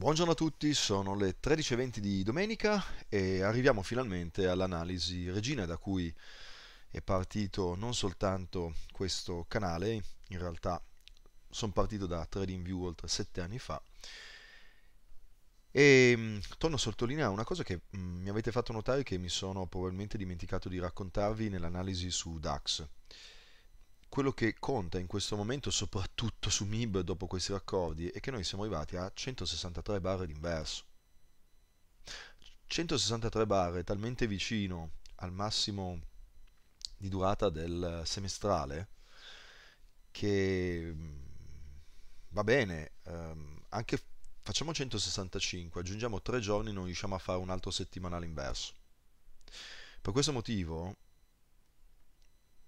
Buongiorno a tutti, sono le 13.20 di domenica e arriviamo finalmente all'analisi regina da cui è partito non soltanto questo canale, in realtà sono partito da TradingView oltre 7 anni fa e mm, torno a sottolineare una cosa che mm, mi avete fatto notare che mi sono probabilmente dimenticato di raccontarvi nell'analisi su DAX quello che conta in questo momento, soprattutto su MIB dopo questi raccordi, è che noi siamo arrivati a 163 barre d'inverso. 163 barre talmente vicino al massimo di durata del semestrale che mm, va bene, ehm, anche facciamo 165, aggiungiamo 3 giorni, non riusciamo a fare un altro settimanale inverso. Per questo motivo,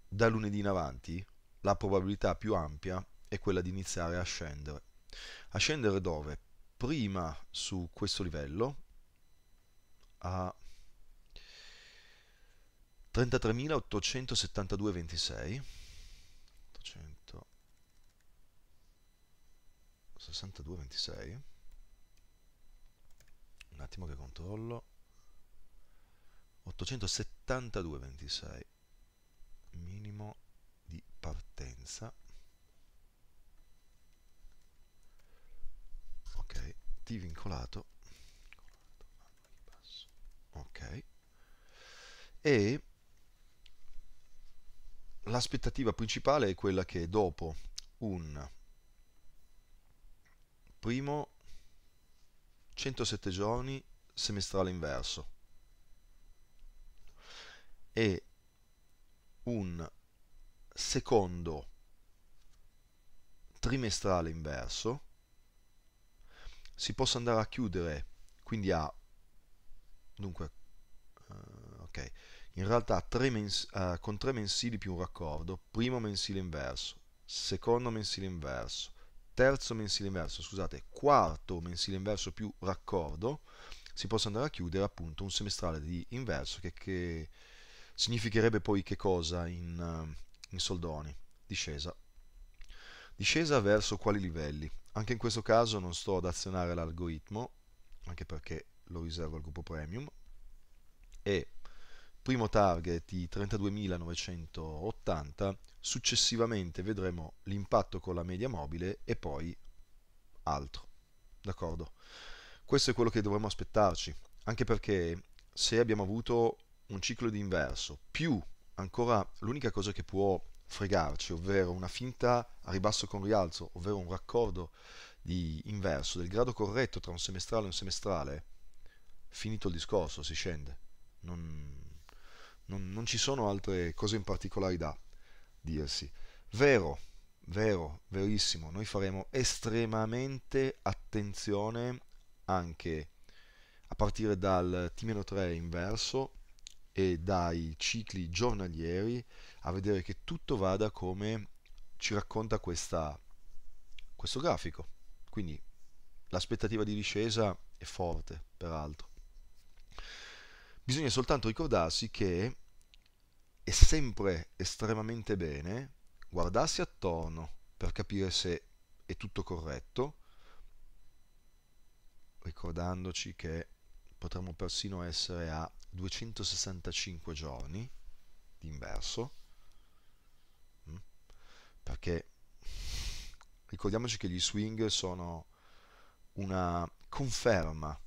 da lunedì in avanti, la probabilità più ampia è quella di iniziare a scendere. A scendere dove? Prima su questo livello a 33.872,26 un attimo che controllo 872,26 partenza ok t vincolato ok e l'aspettativa principale è quella che dopo un primo 107 giorni semestrale inverso e un secondo trimestrale inverso, si possa andare a chiudere quindi a dunque uh, ok in realtà tre mens- uh, con tre mensili più un raccordo primo mensile inverso secondo mensile inverso terzo mensile inverso scusate quarto mensile inverso più raccordo si possa andare a chiudere appunto un semestrale di inverso che, che significherebbe poi che cosa in, uh, in soldoni discesa discesa verso quali livelli. Anche in questo caso non sto ad azionare l'algoritmo, anche perché lo riservo al gruppo premium, e primo target di 32.980, successivamente vedremo l'impatto con la media mobile e poi altro. D'accordo? Questo è quello che dovremmo aspettarci, anche perché se abbiamo avuto un ciclo di inverso più ancora l'unica cosa che può fregarci, ovvero una finta a ribasso con rialzo, ovvero un raccordo di inverso del grado corretto tra un semestrale e un semestrale, finito il discorso, si scende. Non, non, non ci sono altre cose in particolare da dirsi. Vero, vero, verissimo, noi faremo estremamente attenzione anche a partire dal t 3 inverso e dai cicli giornalieri a vedere che tutto vada come ci racconta questa, questo grafico. Quindi l'aspettativa di discesa è forte, peraltro. Bisogna soltanto ricordarsi che è sempre estremamente bene guardarsi attorno per capire se è tutto corretto, ricordandoci che potremmo persino essere a 265 giorni di inverso, mm? perché ricordiamoci che gli swing sono una conferma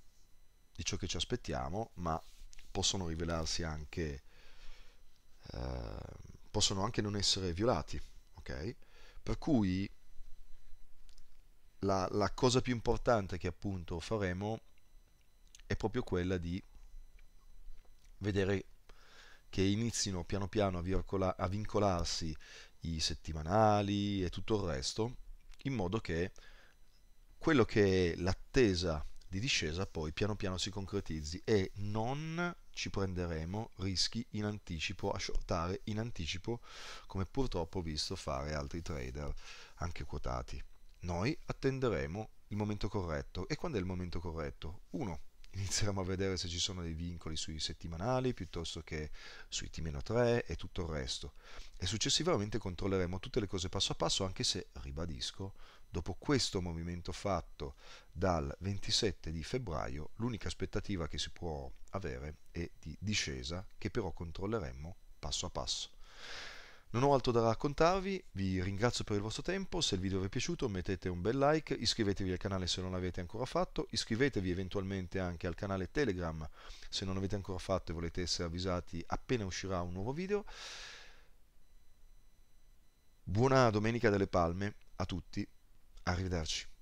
di ciò che ci aspettiamo, ma possono rivelarsi anche, eh, possono anche non essere violati, ok? Per cui la, la cosa più importante che appunto faremo è proprio quella di vedere che inizino piano piano a, vircola- a vincolarsi i settimanali e tutto il resto, in modo che quello che è l'attesa di discesa poi piano piano si concretizzi e non ci prenderemo rischi in anticipo a shortare in anticipo come purtroppo ho visto fare altri trader anche quotati. Noi attenderemo il momento corretto e quando è il momento corretto? 1 inizieremo a vedere se ci sono dei vincoli sui settimanali piuttosto che sui t 3 e tutto il resto e successivamente controlleremo tutte le cose passo a passo anche se ribadisco dopo questo movimento fatto dal 27 di febbraio l'unica aspettativa che si può avere è di discesa che però controlleremo passo a passo non ho altro da raccontarvi, vi ringrazio per il vostro tempo, se il video vi è piaciuto mettete un bel like, iscrivetevi al canale se non l'avete ancora fatto, iscrivetevi eventualmente anche al canale Telegram se non l'avete ancora fatto e volete essere avvisati appena uscirà un nuovo video. Buona domenica delle palme a tutti, arrivederci.